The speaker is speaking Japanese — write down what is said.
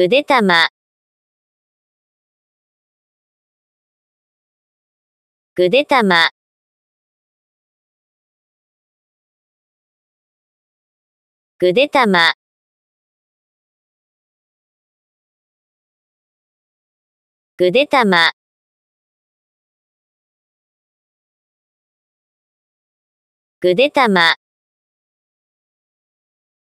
ぐでたま。ぐでたま。ぐでたま。ぐでたま。ぐでたま。